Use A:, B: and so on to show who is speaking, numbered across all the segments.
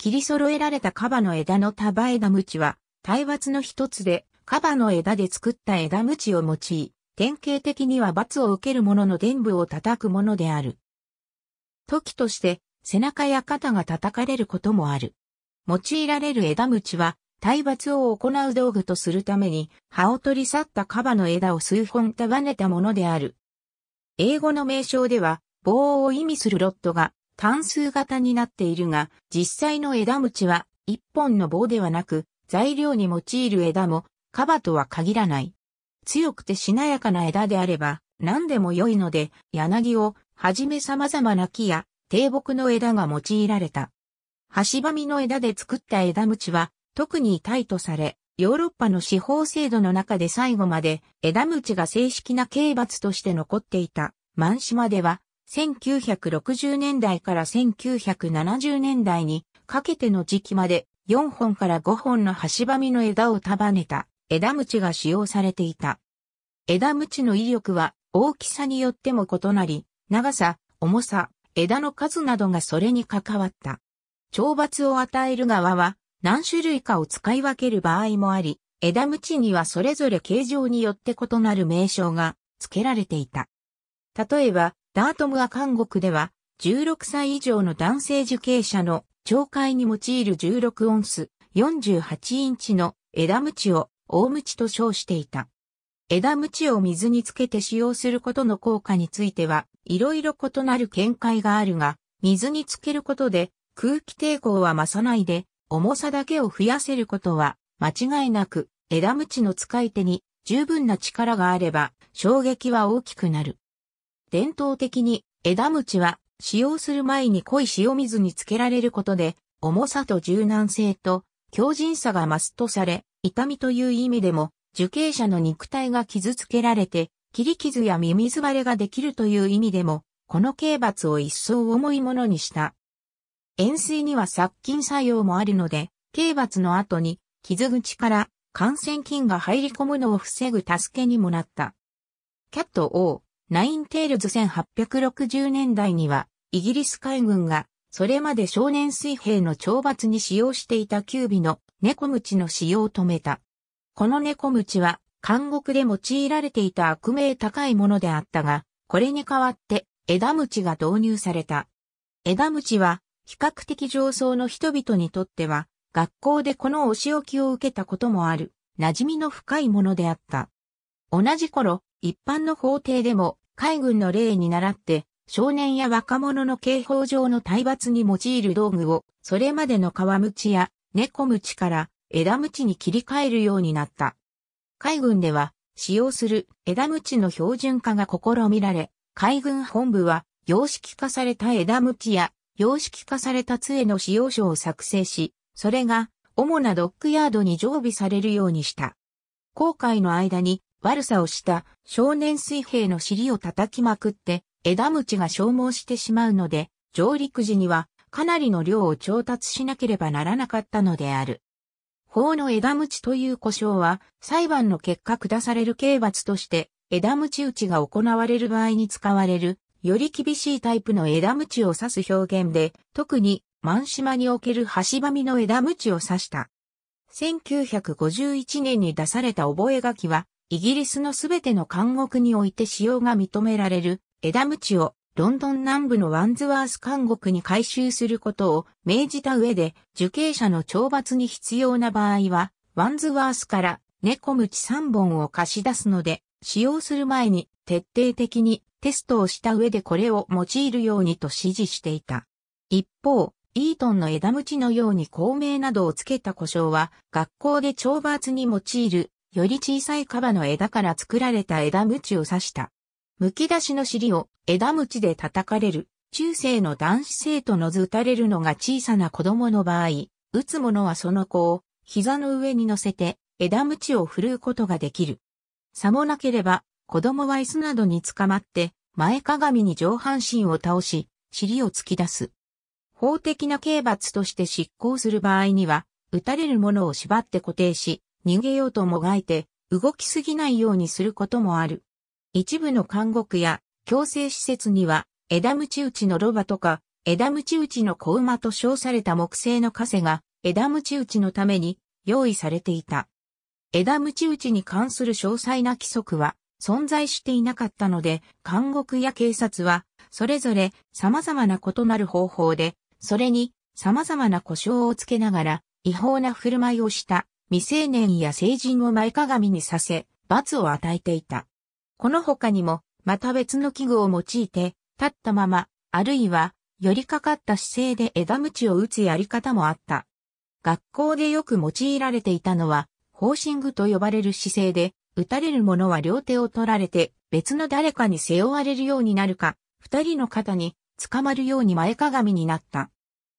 A: 切り揃えられたカバの枝の束枝ムチは、体罰の一つで、カバの枝で作った枝ムチを用い、典型的には罰を受ける者の伝部を叩くものである。時として、背中や肩が叩かれることもある。用いられる枝ムチは、体罰を行う道具とするために、葉を取り去ったカバの枝を数本束ねたものである。英語の名称では、棒を意味するロッドが、単数型になっているが、実際の枝鞭は一本の棒ではなく、材料に用いる枝も、カバとは限らない。強くてしなやかな枝であれば、何でも良いので、柳をはじめ様々な木や低木の枝が用いられた。橋ばみの枝で作った枝鞭は、特に痛いとされ、ヨーロッパの司法制度の中で最後まで枝鞭が正式な刑罰として残っていた。満島では1960年代から1970年代にかけての時期まで4本から5本の端ばみの枝を束ねた枝鞭が使用されていた。枝鞭の威力は大きさによっても異なり、長さ、重さ、枝の数などがそれに関わった。懲罰を与える側は何種類かを使い分ける場合もあり、枝鞭にはそれぞれ形状によって異なる名称が付けられていた。例えば、ダートムは韓国では、16歳以上の男性受刑者の懲戒に用いる16オンス、48インチの枝鞭を大鞭と称していた。枝鞭を水につけて使用することの効果については、いろいろ異なる見解があるが、水につけることで空気抵抗は増さないで、重さだけを増やせることは、間違いなく枝鞭の使い手に十分な力があれば、衝撃は大きくなる。伝統的に枝ムは使用する前に濃い塩水につけられることで、重さと柔軟性と強靭さが増すとされ、痛みという意味でも、受刑者の肉体が傷つけられて、切り傷やミミズれができるという意味でも、この刑罰を一層重いものにした。塩水には殺菌作用もあるので、刑罰の後に傷口から感染菌が入り込むのを防ぐ助けにもなった。キャット O ナインテールズ1860年代には、イギリス海軍が、それまで少年水兵の懲罰に使用していたキュービの猫口の使用を止めた。この猫口は、監獄で用いられていた悪名高いものであったが、これに代わって枝口が導入された。枝口は、比較的上層の人々にとっては、学校でこのお仕置きを受けたこともある、馴染みの深いものであった。同じ頃、一般の法廷でも海軍の例に倣って、少年や若者の刑法上の体罰に用いる道具を、それまでの皮むちや猫むちから枝むちに切り替えるようになった。海軍では、使用する枝むちの標準化が試みられ、海軍本部は、様式化された枝むちや、様式化された杖の使用書を作成し、それが、主なドックヤードに常備されるようにした。航海の間に悪さをした少年水兵の尻を叩きまくって枝鞭が消耗してしまうので、上陸時にはかなりの量を調達しなければならなかったのである。法の枝鞭という故障は裁判の結果下される刑罰として枝鞭打ちが行われる場合に使われるより厳しいタイプの枝鞭を指す表現で特に万島における橋ばみの枝鞭を指した。1951年に出された覚書はイギリスのすべての監獄において使用が認められる枝鞭をロンドン南部のワンズワース監獄に回収することを命じた上で受刑者の懲罰に必要な場合はワンズワースから猫鞭3本を貸し出すので使用する前に徹底的にテストをした上でこれを用いるようにと指示していた。一方、イートンの枝鞭のように孔明などをつけた故障は学校で懲罰に用いるより小さいカバの枝から作られた枝鞭を刺した。剥き出しの尻を枝鞭で叩かれる、中世の男子生徒の図たれるのが小さな子供の場合、打つ者はその子を膝の上に乗せて枝鞭を振るうことができる。さもなければ、子供は椅子などに捕まって、前かがみに上半身を倒し、尻を突き出す。法的な刑罰として執行する場合には、打たれる者を縛って固定し、逃げようともがいて、動きすぎないようにすることもある。一部の監獄や強制施設には、枝ムち打ちのロバとか、枝ムち打ちの小馬と称された木製の枷が、枝ムち打ちのために用意されていた。枝ムち打ちに関する詳細な規則は存在していなかったので、監獄や警察は、それぞれ様々な異なる方法で、それに様々な故障をつけながら、違法な振る舞いをした未成年や成人を前かがみにさせ、罰を与えていた。この他にも、また別の器具を用いて、立ったまま、あるいは、寄りかかった姿勢で枝鞭を打つやり方もあった。学校でよく用いられていたのは、ホーシングと呼ばれる姿勢で、打たれる者は両手を取られて、別の誰かに背負われるようになるか、二人の肩に、捕まるように前かがみになった。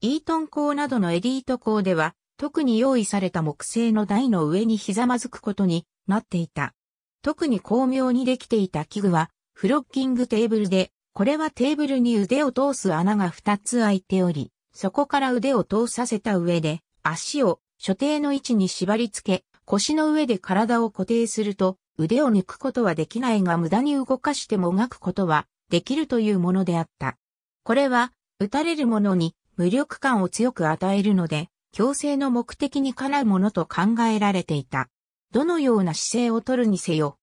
A: イートン校などのエリート校では、特に用意された木製の台の上にひざまずくことになっていた。特に巧妙にできていた器具は、フロッキングテーブルで、これはテーブルに腕を通す穴が2つ開いており、そこから腕を通させた上で、足を所定の位置に縛り付け、腰の上で体を固定すると、腕を抜くことはできないが無駄に動かしてもがくことはできるというものであった。これは、打たれる者に無力感を強く与えるので、強制の目的にかなうものと考えられていた。どのような姿勢をとるにせよ、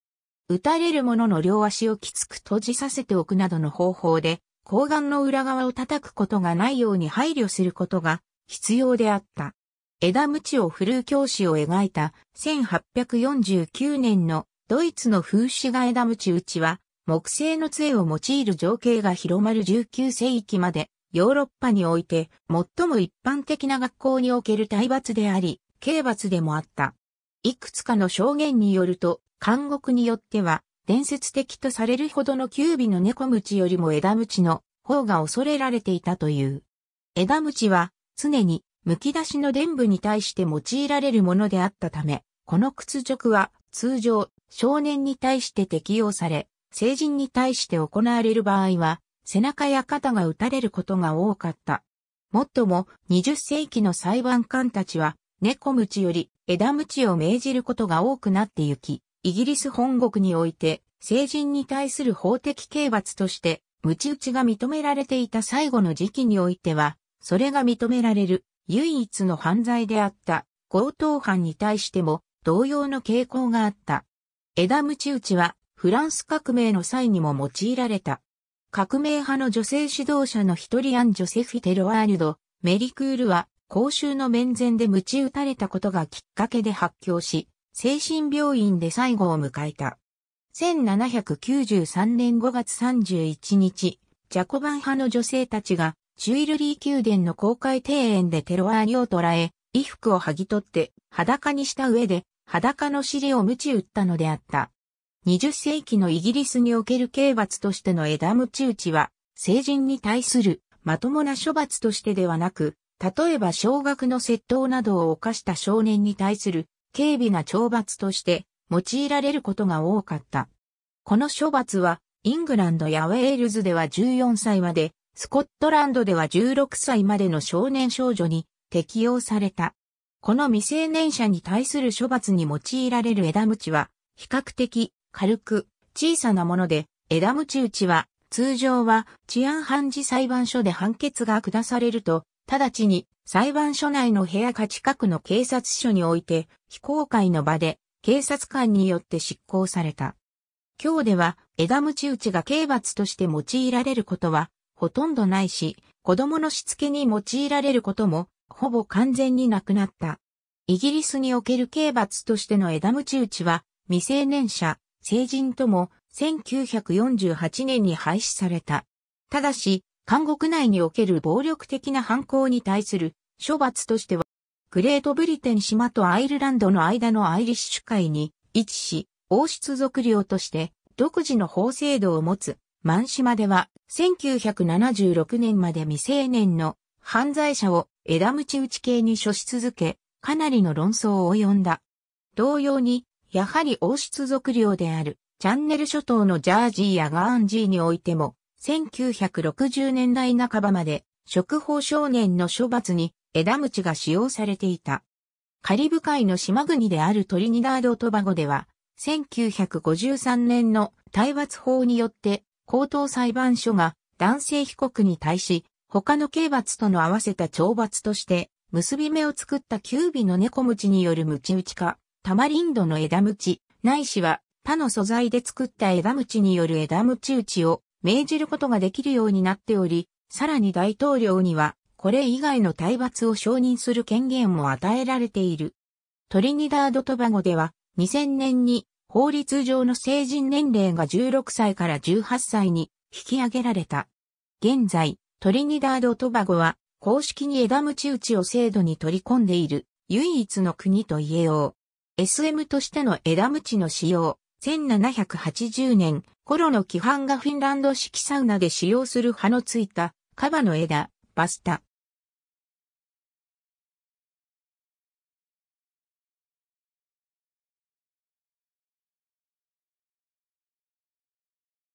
A: 打たれる者の両足をきつく閉じさせておくなどの方法で、睾丸の裏側を叩くことがないように配慮することが必要であった。枝鞭を振るう教師を描いた1849年のドイツの風刺画枝鞭打ちは木製の杖を用いる情景が広まる19世紀までヨーロッパにおいて最も一般的な学校における体罰であり、刑罰でもあった。いくつかの証言によると、監獄によっては、伝説的とされるほどのキュービの猫鞭よりも枝鞭の方が恐れられていたという。枝鞭は常に剥き出しの伝部に対して用いられるものであったため、この屈辱は通常少年に対して適用され、成人に対して行われる場合は背中や肩が打たれることが多かった。もっとも、20世紀の裁判官たちは、猫鞭より枝鞭を命じることが多くなってゆき、イギリス本国において、成人に対する法的刑罰として、鞭打ちが認められていた最後の時期においては、それが認められる唯一の犯罪であった強盗犯に対しても同様の傾向があった。枝鞭打ちはフランス革命の際にも用いられた。革命派の女性指導者の一人アン・ジョセフィ・テロワールド、メリクールは公衆の面前で鞭打たれたことがきっかけで発狂し、精神病院で最後を迎えた。1793年5月31日、ジャコバン派の女性たちが、チュイルリー宮殿の公開庭園でテロワールを捕らえ、衣服を剥ぎ取って、裸にした上で、裸の尻を鞭打ったのであった。20世紀のイギリスにおける刑罰としての枝ち打ちは、成人に対するまともな処罰としてではなく、例えば少額の窃盗などを犯した少年に対する軽微な懲罰として用いられることが多かった。この処罰は、イングランドやウェールズでは14歳まで、スコットランドでは16歳までの少年少女に適用された。この未成年者に対する処罰に用いられる枝ちは、比較的軽く、小さなもので、枝ムち打ちは、通常は治安判事裁判所で判決が下されると、直ちに裁判所内の部屋か近くの警察署において、非公開の場で警察官によって執行された。今日では枝ムち打ちが刑罰として用いられることはほとんどないし、子供のしつけに用いられることもほぼ完全になくなった。イギリスにおける刑罰としての枝ムち打ちは未成年者、成人とも1948年に廃止された。ただし、韓国内における暴力的な犯行に対する処罰としては、グレートブリテン島とアイルランドの間のアイリッシュ海に位置し、王室属領として独自の法制度を持つ満島では1976年まで未成年の犯罪者を枝ムち打ち系に処し続け、かなりの論争を及んだ。同様にやはり王室属領である、チャンネル諸島のジャージーやガーンジーにおいても、1960年代半ばまで、食法少年の処罰に枝口が使用されていた。カリブ海の島国であるトリニダード・トバゴでは、1953年の対罰法によって高等裁判所が男性被告に対し、他の刑罰との合わせた懲罰として、結び目を作ったキュービの猫ムによるムチ打ちか、タマリンドの枝鞭、ないしは他の素材で作った枝鞭による枝鞭打ちを命じることができるようになっており、さらに大統領にはこれ以外の体罰を承認する権限も与えられている。トリニダード・トバゴでは2000年に法律上の成人年齢が16歳から18歳に引き上げられた。現在、トリニダード・トバゴは公式に枝鞭打ちを制度に取り込んでいる唯一の国と言えよう。SM としての枝ラムチの使用。1780年頃の規範がフィンランド式サウナで使用する葉のついたカバの枝、バスタ、